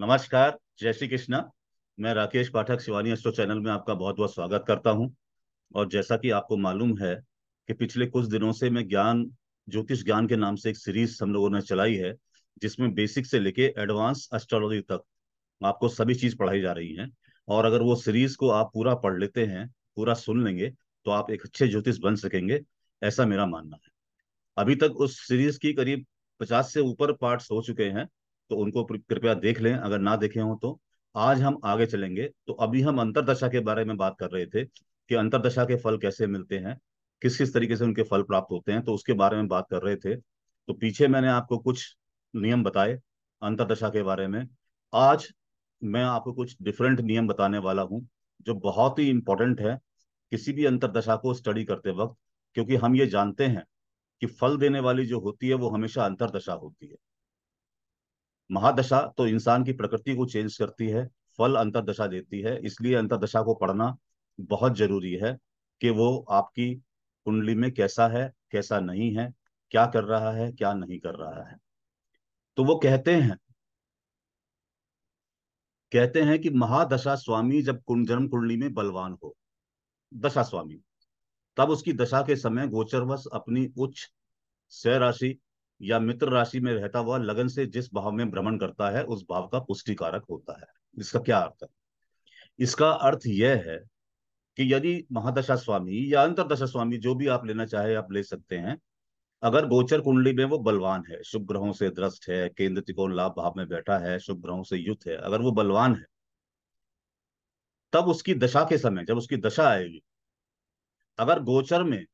नमस्कार जय श्री कृष्णा मैं राकेश पाठक शिवानी अस्ट्रो चैनल में आपका बहुत बहुत स्वागत करता हूं और जैसा कि आपको मालूम है कि पिछले कुछ दिनों से मैं ज्ञान ज्योतिष ज्ञान के नाम से एक सीरीज हम लोगों ने चलाई है जिसमें बेसिक से लेके एडवांस एस्ट्रोलॉजी तक आपको सभी चीज पढ़ाई जा रही है और अगर वो सीरीज को आप पूरा पढ़ लेते हैं पूरा सुन लेंगे तो आप एक अच्छे ज्योतिष बन सकेंगे ऐसा मेरा मानना है अभी तक उस सीरीज की करीब पचास से ऊपर पार्ट्स हो चुके हैं तो उनको कृपया देख लें अगर ना देखे हों तो आज हम आगे चलेंगे तो अभी हम अंतरदशा के बारे में बात कर रहे थे कि अंतरदशा के फल कैसे मिलते हैं किस किस तरीके से उनके फल प्राप्त होते हैं तो उसके बारे में बात कर रहे थे तो पीछे मैंने आपको कुछ नियम बताए अंतरदशा के बारे में आज मैं आपको कुछ डिफरेंट नियम बताने वाला हूँ जो बहुत ही इंपॉर्टेंट है किसी भी अंतरदशा को स्टडी करते वक्त क्योंकि हम ये जानते हैं कि फल देने वाली जो होती है वो हमेशा अंतरदशा होती है महादशा तो इंसान की प्रकृति को चेंज करती है फल अंतरदशा देती है इसलिए अंतरदशा को पढ़ना बहुत जरूरी है कि वो आपकी कुंडली में कैसा है कैसा नहीं है क्या कर रहा है क्या नहीं कर रहा है तो वो कहते हैं कहते हैं कि महादशा स्वामी जब कुंड जन्म कुंडली में बलवान हो दशा स्वामी तब उसकी दशा के समय गोचरवश अपनी उच्च सह राशि या मित्र राशि में रहता हुआ लगन से जिस भाव में भ्रमण करता है उस भाव का पुष्टि कारक होता है इसका क्या अर्थ है इसका अर्थ यह है कि यदि महादशा स्वामी या अंतरदशा स्वामी जो भी आप लेना चाहे आप ले सकते हैं अगर गोचर कुंडली में वो बलवान है शुभ ग्रहों से द्रष्ट है केंद्र त्रिकोण लाभ भाव में बैठा है शुभ ग्रहों से युद्ध है अगर वो बलवान है तब उसकी दशा के समय जब उसकी दशा आएगी अगर गोचर में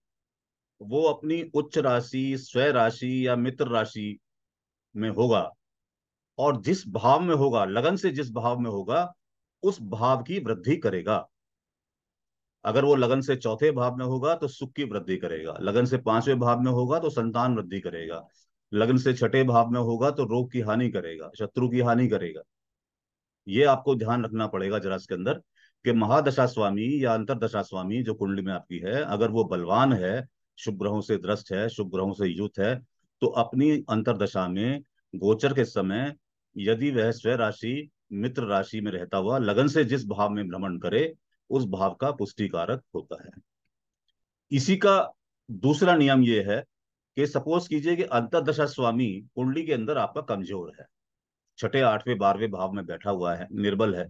वो अपनी उच्च राशि स्वय राशि या मित्र राशि में होगा और जिस भाव में होगा लगन से जिस भाव में होगा उस भाव की वृद्धि करेगा अगर वो लगन से चौथे भाव में होगा तो सुख की वृद्धि करेगा लगन से पांचवें भाव में होगा तो संतान वृद्धि करेगा लगन से छठे भाव में होगा तो रोग की हानि करेगा शत्रु की हानि करेगा ये आपको ध्यान रखना पड़ेगा जरा इसके अंदर कि महादशा स्वामी या अंतरदशा स्वामी जो कुंडली में आपकी है अगर वो बलवान है शुभ ग्रहों से दृष्ट है शुभ ग्रहों से युद्ध है तो अपनी अंतरदशा में गोचर के समय यदि वह स्वय राशि मित्र राशि में रहता हुआ लगन से जिस भाव में भ्रमण करे उस भाव का पुष्टि कारक होता है इसी का दूसरा नियम यह है कि सपोज कीजिए कि अंतरदशा स्वामी कुंडली के अंदर आपका कमजोर है छठे आठवें बारहवें भाव में बैठा हुआ है निर्बल है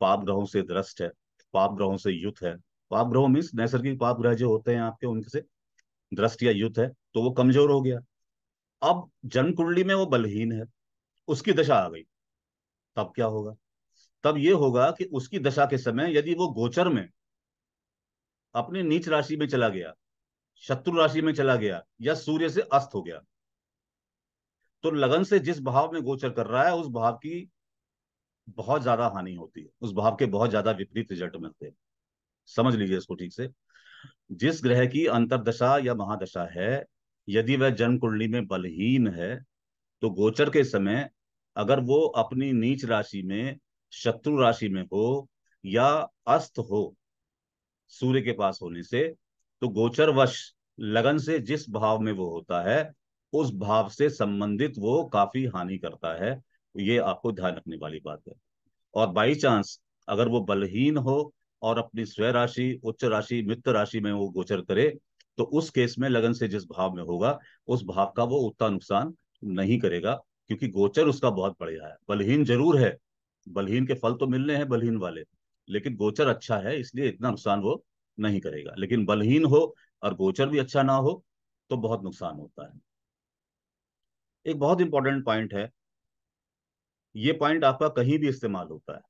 पाप ग्रहों से दृष्ट है पाप ग्रहों से युद्ध है पाप ग्रहों मीन्स नैसर्गिक पाप ग्रह जो होते हैं आपके उनसे दृष्ट या युद्ध है तो वो कमजोर हो गया अब जन्म कुंडली में वो बलहीन है उसकी दशा आ गई तब क्या होगा तब ये होगा कि उसकी दशा के समय यदि वो गोचर में अपनी नीच राशि में चला गया शत्रु राशि में चला गया या सूर्य से अस्त हो गया तो लगन से जिस भाव में गोचर कर रहा है उस भाव की बहुत ज्यादा हानि होती है उस भाव के बहुत ज्यादा विपरीत रिजल्ट मिलते हैं समझ लीजिए इसको ठीक से जिस ग्रह की अंतरदशा या महादशा है यदि वह जन्म कुंडली में बलहीन है तो गोचर के समय अगर वो अपनी नीच राशि में शत्रु राशि में हो या अस्त हो सूर्य के पास होने से तो गोचर वश लगन से जिस भाव में वो होता है उस भाव से संबंधित वो काफी हानि करता है ये आपको ध्यान रखने वाली बात है और बाई चांस अगर वो बलहीन हो और अपनी स्व राशि उच्च राशि मित्र राशि में वो गोचर करे तो उस केस में लगन से जिस भाव में होगा उस भाव का वो उतना नुकसान नहीं करेगा क्योंकि गोचर उसका बहुत बढ़िया है बलहीन जरूर है बलहीन के फल तो मिलने हैं बलहीन वाले लेकिन गोचर अच्छा है इसलिए इतना नुकसान वो नहीं करेगा लेकिन बलहीन हो और गोचर भी अच्छा ना हो तो बहुत नुकसान होता है एक बहुत इंपॉर्टेंट पॉइंट है ये पॉइंट आपका कहीं भी इस्तेमाल होता है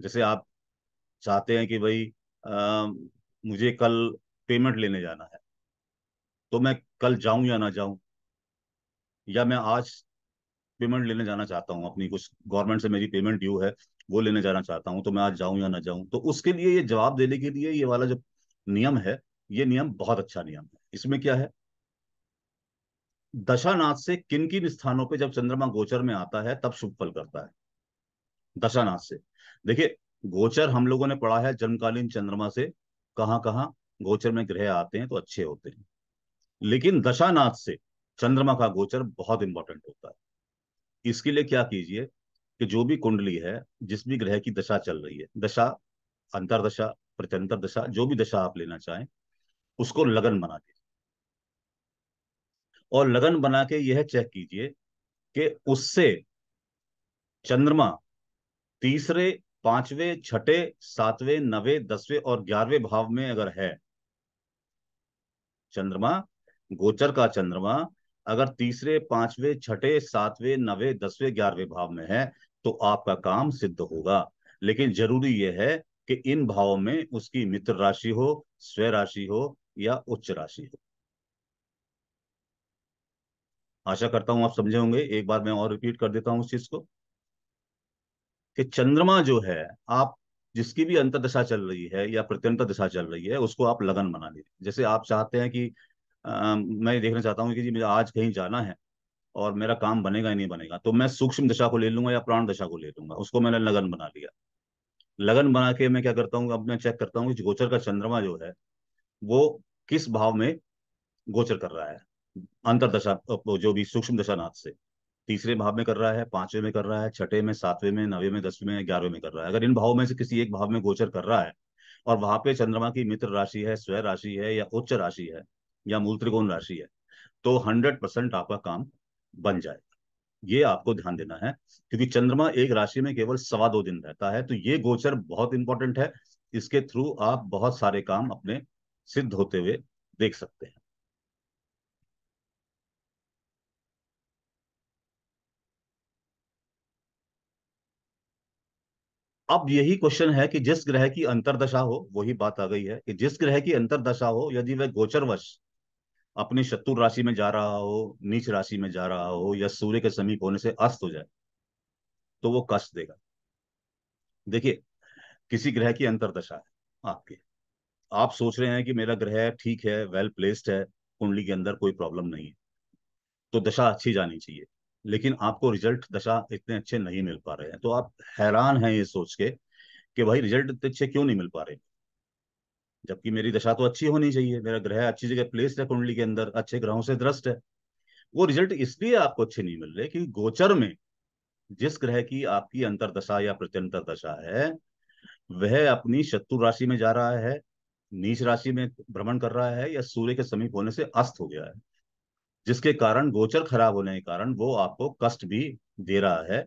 जैसे आप चाहते हैं कि भाई आ, मुझे कल पेमेंट लेने जाना है तो मैं कल जाऊं या ना जाऊं या मैं आज पेमेंट लेने जाना चाहता हूं अपनी कुछ गवर्नमेंट से मेरी पेमेंट ड्यू है वो लेने जाना चाहता हूं तो मैं आज जाऊं या ना जाऊं तो उसके लिए ये जवाब देने के लिए ये वाला जो नियम है ये नियम बहुत अच्छा नियम है इसमें क्या है दशानाथ से किन किन स्थानों पे जब चंद्रमा गोचर में आता है तब शुभ फल करता है दशानाथ से देखिए गोचर हम लोगों ने पढ़ा है जन्मकालीन चंद्रमा से कहां कहां गोचर में ग्रह आते हैं तो अच्छे होते हैं लेकिन दशानाथ से चंद्रमा का गोचर बहुत इंपॉर्टेंट होता है इसके लिए क्या कीजिए कि जो भी कुंडली है जिस भी ग्रह की दशा चल रही है दशा अंतरदशा प्रत्यंतर दशा जो भी दशा आप लेना चाहें उसको लगन बना दीजिए और लगन बना के यह चेक कीजिए कि उससे चंद्रमा तीसरे पांचवे छठे सातवें नवे दसवें और ग्यारहवें भाव में अगर है चंद्रमा गोचर का चंद्रमा अगर तीसरे पांचवे छठे सातवें नवे दसवें ग्यारहवें भाव में है तो आपका काम सिद्ध होगा लेकिन जरूरी यह है कि इन भावों में उसकी मित्र राशि हो स्व राशि हो या उच्च राशि हो आशा करता हूं आप समझे होंगे एक बार मैं और रिपीट कर देता हूं उस चीज को कि चंद्रमा जो है आप जिसकी भी अंतरदशा चल रही है या प्रत्यंतर दशा चल रही है उसको आप लगन बना लीजिए जैसे आप चाहते हैं कि आ, मैं देखना चाहता हूँ कि जी मुझे आज कहीं जाना है और मेरा काम बनेगा ही नहीं बनेगा तो मैं सूक्ष्म दशा को ले लूंगा या प्राण दशा को ले लूंगा उसको मैंने लगन बना लिया लगन बना के मैं क्या करता हूँ अब मैं चेक करता हूँ कि गोचर का चंद्रमा जो है वो किस भाव में गोचर कर रहा है अंतरदशा जो भी सूक्ष्म दशा नाथ से तीसरे भाव में कर रहा है पांचवे में कर रहा है छठे में सातवें में नवे में दसवें में ग्यारहवें में कर रहा है अगर इन भावों में से किसी एक भाव में गोचर कर रहा है और वहां पे चंद्रमा की मित्र राशि है स्व राशि है या उच्च राशि है या मूल त्रिकोण राशि है तो हंड्रेड परसेंट आपका काम बन जाएगा ये आपको ध्यान देना है क्योंकि चंद्रमा एक राशि में केवल सवा दो दिन रहता है तो ये गोचर बहुत इंपॉर्टेंट है इसके थ्रू आप बहुत सारे काम अपने सिद्ध होते हुए देख सकते हैं अब यही क्वेश्चन है कि जिस ग्रह की अंतरदशा हो वही बात आ गई है कि जिस ग्रह की अंतरदशा हो यदि वह गोचरवश अपनी शत्रु राशि में जा रहा हो नीच राशि में जा रहा हो या सूर्य के समीप होने से अस्त हो जाए तो वो कष्ट देगा देखिए किसी ग्रह की अंतरदशा है आपके आप सोच रहे हैं कि मेरा ग्रह ठीक है वेल प्लेस्ड है कुंडली के अंदर कोई प्रॉब्लम नहीं है तो दशा अच्छी जानी चाहिए लेकिन आपको रिजल्ट दशा इतने अच्छे नहीं मिल पा रहे हैं तो आप हैरान हैं ये सोच के कि भाई रिजल्ट इतने अच्छे क्यों नहीं मिल पा रहे जबकि मेरी दशा तो अच्छी होनी चाहिए मेरा ग्रह अच्छी जगह प्लेस है कुंडली के अंदर अच्छे ग्रहों से दृष्ट है वो रिजल्ट इसलिए आपको अच्छे नहीं मिल रहे कि गोचर में जिस ग्रह की आपकी अंतरदशा या प्रत्यंतर दशा है वह अपनी शत्रु राशि में जा रहा है नीच राशि में भ्रमण कर रहा है या सूर्य के समीप होने से अस्त हो गया है जिसके कारण गोचर खराब होने के कारण वो आपको कष्ट भी दे रहा है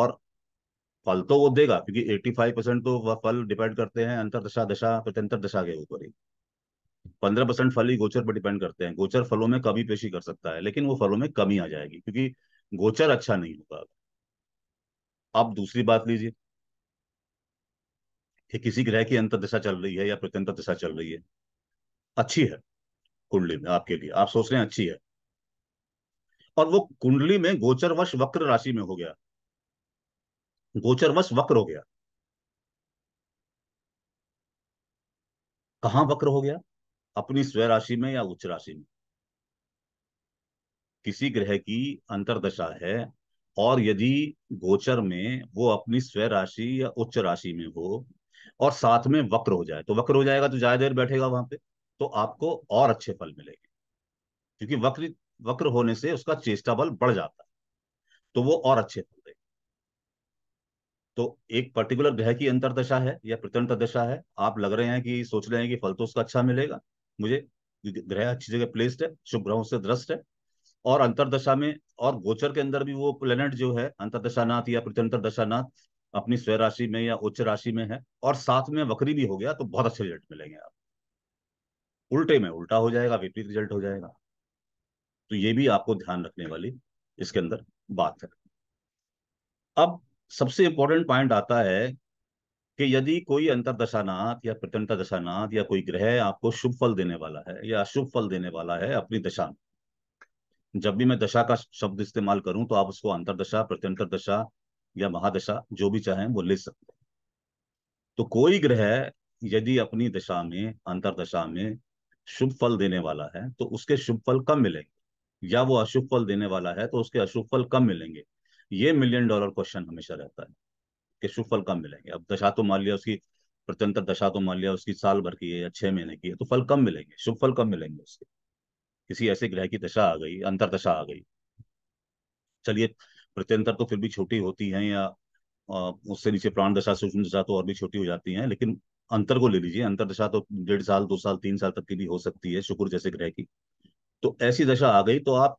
और फल तो वो देगा क्योंकि एट्टी फाइव परसेंट तो वह फल डिपेंड करते हैं अंतरदशा दशा प्रत्यंतर दशा के ऊपर ही पंद्रह परसेंट फल ही गोचर पर डिपेंड करते हैं गोचर फलों में कमी पेशी कर सकता है लेकिन वो फलों में कमी आ जाएगी क्योंकि गोचर अच्छा नहीं होगा अब दूसरी बात लीजिए कि किसी ग्रह की अंतरदशा चल रही है या प्रत्यंतर दशा चल रही है अच्छी है कुंडली में आपके लिए आप सोच रहे हैं अच्छी है और वो कुंडली में गोचर वश वक्र राशि में हो गया गोचर वश वक्र हो गया कहा वक्र हो गया अपनी स्वय राशि में या उच्च राशि में किसी ग्रह की अंतरदशा है और यदि गोचर में वो अपनी स्वय राशि या उच्च राशि में हो और साथ में वक्र हो जाए तो वक्र हो जाएगा तो ज्यादा देर बैठेगा वहां पे तो आपको और अच्छे फल मिलेंगे क्योंकि वक्र वक्र होने से उसका चेष्टा बल बढ़ जाता है तो वो और अच्छे होते तो एक पर्टिकुलर ग्रह की अंतरदशा है या प्रत्यंतर दशा है आप लग रहे हैं कि सोच रहे हैं कि फल तो उसका अच्छा मिलेगा मुझे ग्रह अच्छी जगह प्लेस्ड है शुभ ग्रहों से दृष्ट है और अंतरदशा में और गोचर के अंदर भी वो प्लेनेट जो है अंतरदशानाथ या प्रत्यंतर दशानाथ अपनी स्वय राशि में या उच्च राशि में है और साथ में वक्री भी हो गया तो बहुत अच्छे रिजल्ट मिलेंगे आप उल्टे में उल्टा हो जाएगा विपरीत रिजल्ट हो जाएगा तो ये भी आपको ध्यान रखने वाली इसके अंदर बात है अब सबसे इंपॉर्टेंट पॉइंट आता है कि यदि कोई अंतरदशानाथ या प्रत्यंता दशानाथ या कोई ग्रह आपको शुभ फल देने वाला है या अशुभ फल देने वाला है अपनी दशा में जब भी मैं दशा का शब्द इस्तेमाल करूं तो आप उसको अंतरदशा प्रत्यंतर दशा या महादशा जो भी चाहें वो ले सकते हैं तो कोई ग्रह यदि अपनी दशा में अंतरदशा में शुभ फल देने वाला है तो उसके शुभ फल कम मिलेंगे या वो अशुभ फल देने वाला है तो उसके अशुभ फल कम मिलेंगे ये मिलियन डॉलर क्वेश्चन हमेशा रहता है कि शुभ फल कम मिलेंगे अब दशा तो मान लिया उसकी प्रत्यंतर दशा तो मान लिया उसकी साल भर की है या छह महीने की है तो फल कम मिलेंगे शुभ फल कम मिलेंगे उसके किसी ऐसे ग्रह की दशा आ गई अंतर दशा आ गई चलिए प्रत्यंतर तो फिर भी छोटी होती है या उससे नीचे प्राण दशा सूक्ष्म दशा तो और भी छोटी हो जाती है लेकिन अंतर को ले लीजिए अंतर दशा तो डेढ़ साल दो साल तीन साल तक की भी हो सकती है शुक्र जैसे ग्रह की तो ऐसी दशा आ गई तो आप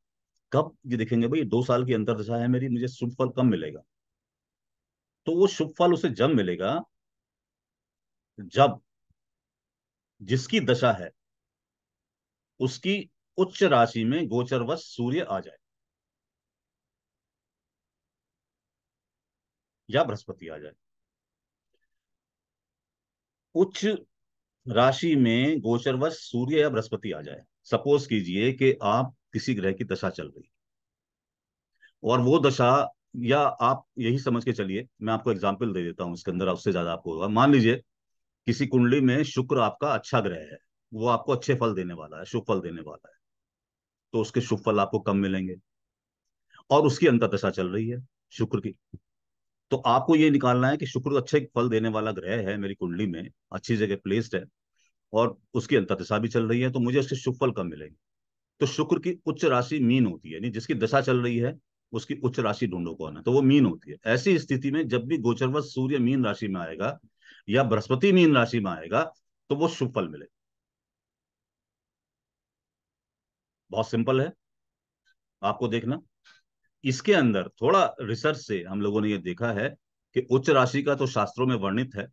कब ये देखेंगे भाई दो साल की अंतर दशा है मेरी मुझे शुभ फल कब मिलेगा तो वो शुभ फल उसे जब मिलेगा जब जिसकी दशा है उसकी उच्च राशि में गोचरवश सूर्य आ जाए या बृहस्पति आ जाए उच्च राशि में गोचरवश सूर्य या बृहस्पति आ जाए सपोज कीजिए कि आप किसी ग्रह की दशा चल रही और वो दशा या आप यही समझ के चलिए मैं आपको एग्जाम्पल दे देता हूँ इसके अंदर उससे ज्यादा आपको होगा मान लीजिए किसी कुंडली में शुक्र आपका अच्छा ग्रह है वो आपको अच्छे फल देने वाला है शुभ फल देने वाला है तो उसके शुभ फल आपको कम मिलेंगे और उसकी दशा चल रही है शुक्र की तो आपको ये निकालना है कि शुक्र तो अच्छे फल देने वाला ग्रह है मेरी कुंडली में अच्छी जगह प्लेस्ड है और उसकी अंतदशा भी चल रही है तो मुझे उसके शुभफल कम मिलेंगे तो शुक्र की उच्च राशि मीन होती है जिसकी दशा चल रही है उसकी उच्च राशि ढूंढो कौन है तो वो मीन होती है ऐसी स्थिति में जब भी गोचरवत सूर्य मीन राशि में आएगा या बृहस्पति मीन राशि में आएगा तो वो शुभ फल मिलेगा बहुत सिंपल है आपको देखना इसके अंदर थोड़ा रिसर्च से हम लोगों ने ये देखा है कि उच्च राशि का तो शास्त्रों में वर्णित है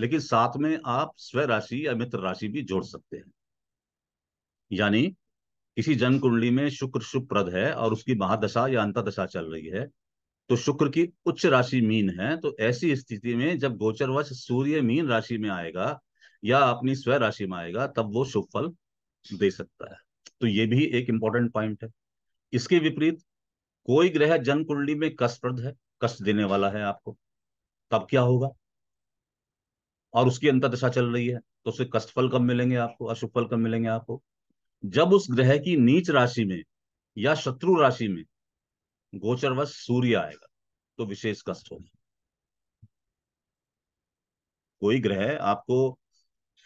लेकिन साथ में आप स्व राशि या मित्र राशि भी जोड़ सकते हैं यानी किसी जन्म कुंडली में शुक्र शुभ प्रद है और उसकी महादशा या अंतदशा चल रही है तो शुक्र की उच्च राशि मीन है तो ऐसी स्थिति में जब गोचरवश सूर्य मीन राशि में आएगा या अपनी स्व राशि में आएगा तब वो शुभ फल दे सकता है तो ये भी एक इंपॉर्टेंट पॉइंट है इसके विपरीत कोई ग्रह जन्म कुंडली में कष्टप्रद है कष्ट देने वाला है आपको तब क्या होगा और उसकी दशा चल रही है तो उसे कष्टफल कम मिलेंगे आपको अशुभ फल कम मिलेंगे आपको जब उस ग्रह की नीच राशि में या शत्रु राशि में गोचरवश सूर्य आएगा तो विशेष कष्ट होगा कोई ग्रह आपको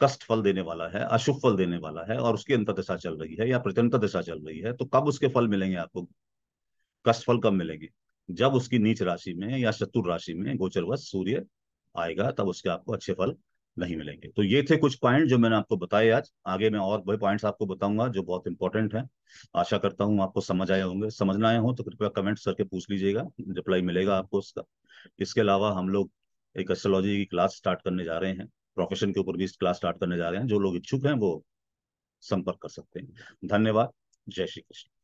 कष्ट फल देने वाला है अशुभ फल देने वाला है और उसकी दशा चल रही है या प्रचंड दशा चल रही है तो कब उसके फल मिलेंगे आपको कष्ट फल कब मिलेंगे जब उसकी नीच राशि में या शत्रु राशि में गोचरवश सूर्य आएगा तब उसके आपको अच्छे फल नहीं मिलेंगे तो ये थे कुछ पॉइंट जो मैंने आपको बताए आज आगे मैं और वही पॉइंट्स आपको बताऊंगा जो बहुत इंपॉर्टेंट हैं आशा करता हूं आपको समझ आए होंगे समझ ना आए हो तो कृपया कमेंट्स करके पूछ लीजिएगा रिप्लाई मिलेगा आपको उसका इसके अलावा हम लोग एक एस्ट्रोलॉजी की क्लास स्टार्ट करने जा रहे हैं प्रोफेशन के ऊपर भी क्लास स्टार्ट करने जा रहे हैं जो लोग इच्छुक हैं वो संपर्क कर सकते हैं धन्यवाद जय श्री कृष्ण